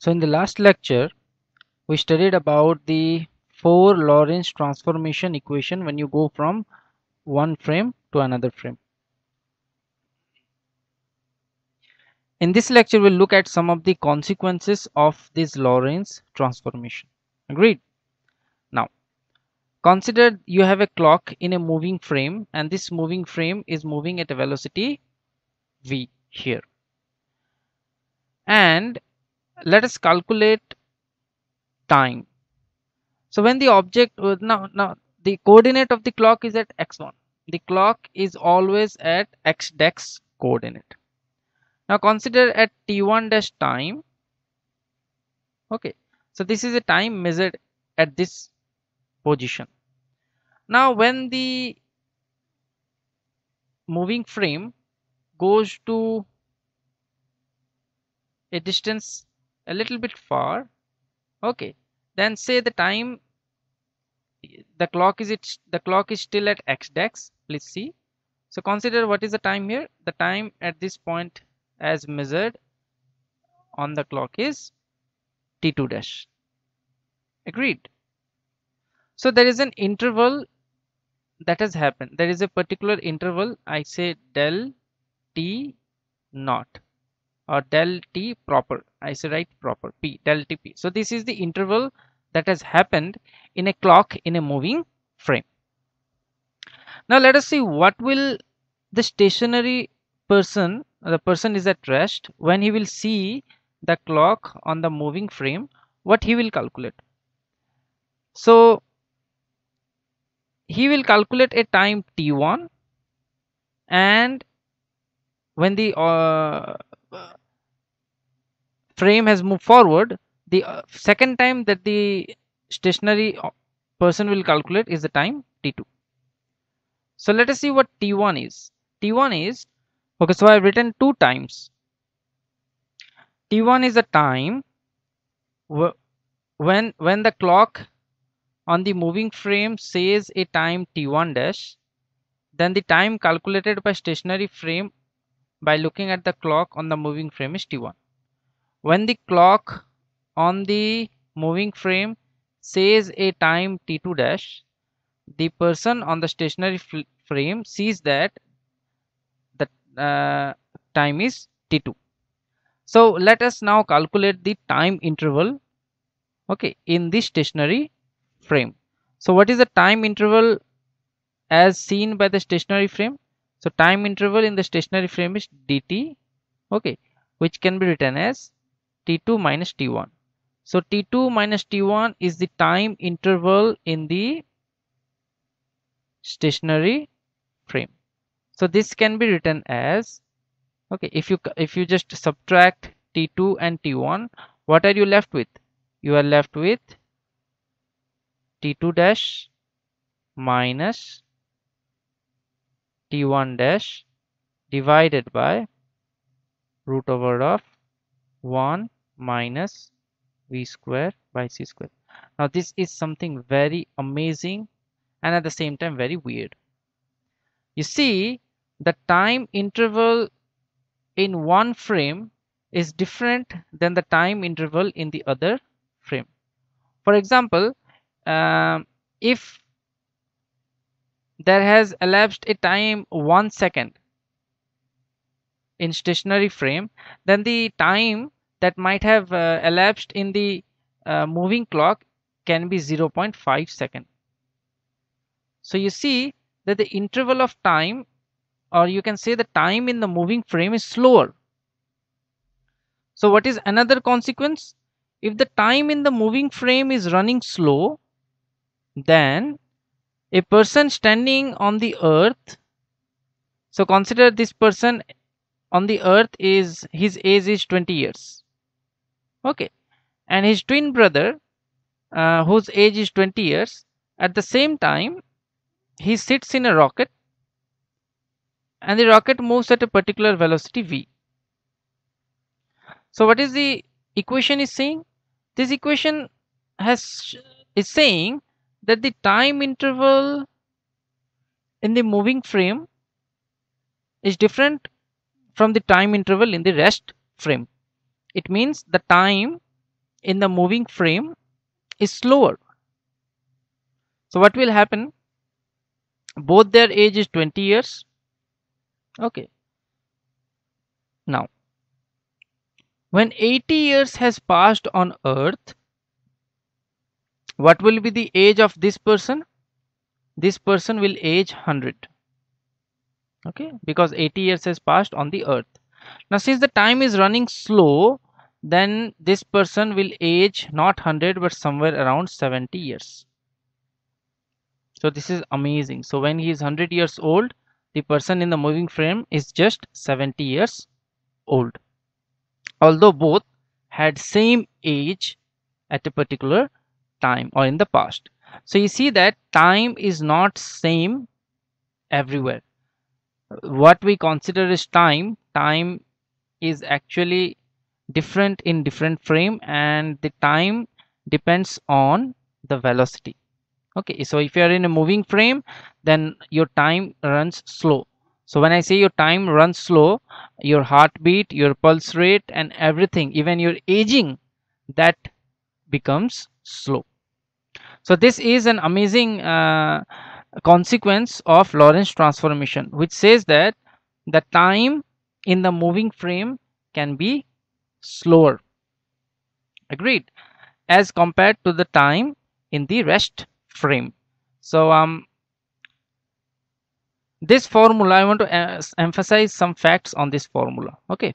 So in the last lecture, we studied about the four Lorentz transformation equation when you go from one frame to another frame. In this lecture, we'll look at some of the consequences of this Lorentz transformation. Agreed? Now, consider you have a clock in a moving frame and this moving frame is moving at a velocity v here. And let us calculate time so when the object uh, now now the coordinate of the clock is at x1 the clock is always at x dex coordinate now consider at t1 dash time okay so this is a time measured at this position now when the moving frame goes to a distance a little bit far okay then say the time the clock is it the clock is still at x dex please see so consider what is the time here the time at this point as measured on the clock is t2 dash agreed so there is an interval that has happened there is a particular interval i say del t naught or uh, del t proper I say right proper p del tp. So this is the interval that has happened in a clock in a moving frame. Now let us see what will the stationary person the person is at rest when he will see the clock on the moving frame what he will calculate. So he will calculate a time t1 and when the uh, frame has moved forward the uh, second time that the stationary uh, person will calculate is the time t2 so let us see what t1 is t1 is okay so i've written two times t1 is the time when when the clock on the moving frame says a time t1 dash then the time calculated by stationary frame by looking at the clock on the moving frame is t1 when the clock on the moving frame says a time t2 dash the person on the stationary frame sees that the uh, time is t2 so let us now calculate the time interval okay in the stationary frame so what is the time interval as seen by the stationary frame so time interval in the stationary frame is dt okay which can be written as t2 minus t1 so t2 minus t1 is the time interval in the stationary frame so this can be written as okay if you if you just subtract t2 and t1 what are you left with you are left with t2 dash minus t1 dash divided by root over of 1 minus v square by c square. Now this is something very amazing and at the same time very weird. You see the time interval in one frame is different than the time interval in the other frame. For example, um, if there has elapsed a time one second in stationary frame, then the time that might have uh, elapsed in the uh, moving clock can be 0.5 second. So you see that the interval of time or you can say the time in the moving frame is slower. So what is another consequence? If the time in the moving frame is running slow, then a person standing on the earth, so consider this person on the earth is his age is 20 years okay and his twin brother uh, whose age is 20 years at the same time he sits in a rocket and the rocket moves at a particular velocity v so what is the equation is saying this equation has is saying that the time interval in the moving frame is different from the time interval in the rest frame it means the time in the moving frame is slower. So what will happen? Both their age is 20 years. Okay. Now, when 80 years has passed on earth, what will be the age of this person? This person will age 100. Okay, because 80 years has passed on the earth now since the time is running slow then this person will age not 100 but somewhere around 70 years so this is amazing so when he is 100 years old the person in the moving frame is just 70 years old although both had same age at a particular time or in the past so you see that time is not same everywhere what we consider as time time is actually different in different frame and the time depends on the velocity okay so if you are in a moving frame then your time runs slow so when i say your time runs slow your heartbeat your pulse rate and everything even your aging that becomes slow so this is an amazing uh, consequence of lorentz transformation which says that the time in the moving frame can be slower agreed as compared to the time in the rest frame so um this formula i want to uh, emphasize some facts on this formula okay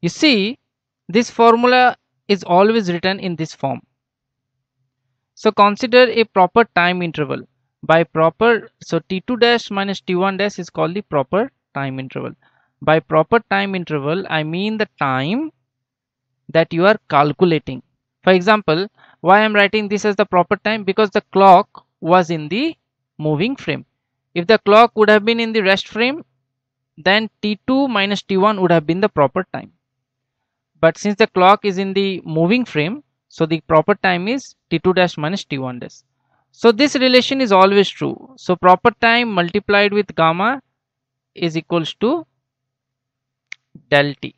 you see this formula is always written in this form so consider a proper time interval by proper so t2 dash minus t1 dash is called the proper time interval. By proper time interval, I mean the time that you are calculating. For example, why I'm writing this as the proper time? Because the clock was in the moving frame. If the clock would have been in the rest frame, then t2 minus t1 would have been the proper time. But since the clock is in the moving frame, so the proper time is t2 dash minus t1 dash. So this relation is always true. So proper time multiplied with gamma is equals to del t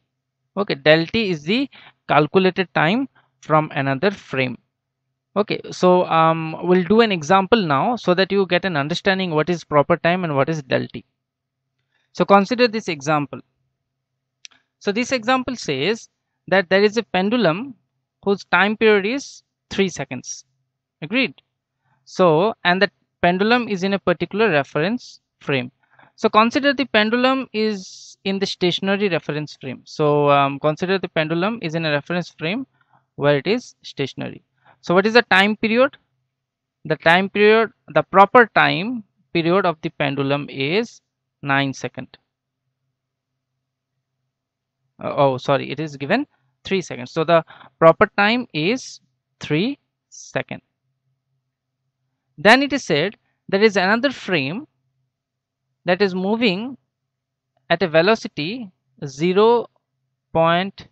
okay del t is the calculated time from another frame okay so um, we'll do an example now so that you get an understanding what is proper time and what is del t so consider this example so this example says that there is a pendulum whose time period is 3 seconds agreed so and the pendulum is in a particular reference frame so consider the pendulum is in the stationary reference frame. So um, consider the pendulum is in a reference frame where it is stationary. So what is the time period? The time period, the proper time period of the pendulum is 9 second. Uh, oh, sorry, it is given 3 seconds. So the proper time is 3 second. Then it is said there is another frame that is moving at a velocity 0. Point,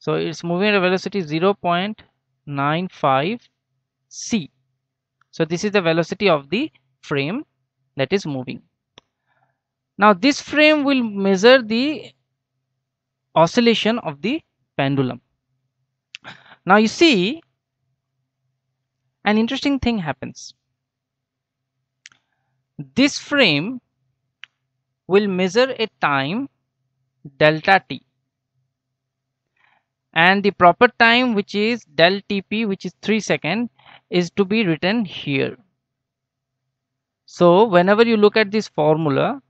so it's moving at a velocity 0 0.95 c. So this is the velocity of the frame that is moving. Now this frame will measure the oscillation of the pendulum. Now you see an interesting thing happens. This frame will measure a time delta t and the proper time which is del tp which is 3 second is to be written here. So whenever you look at this formula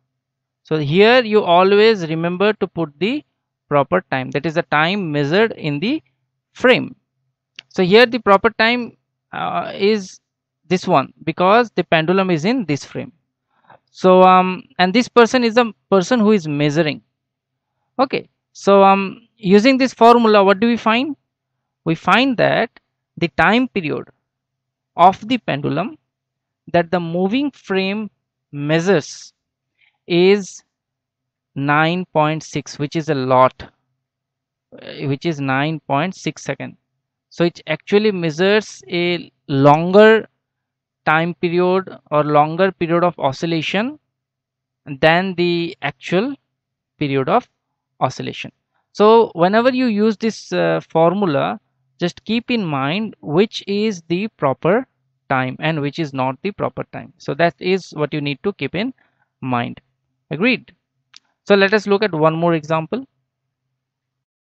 so here you always remember to put the proper time that is the time measured in the frame. So here the proper time uh, is this one because the pendulum is in this frame so um and this person is the person who is measuring okay so um using this formula what do we find we find that the time period of the pendulum that the moving frame measures is 9.6 which is a lot uh, which is 9.6 second so it actually measures a longer time period or longer period of oscillation than the actual period of oscillation. So whenever you use this uh, formula, just keep in mind which is the proper time and which is not the proper time. So that is what you need to keep in mind. Agreed. So let us look at one more example.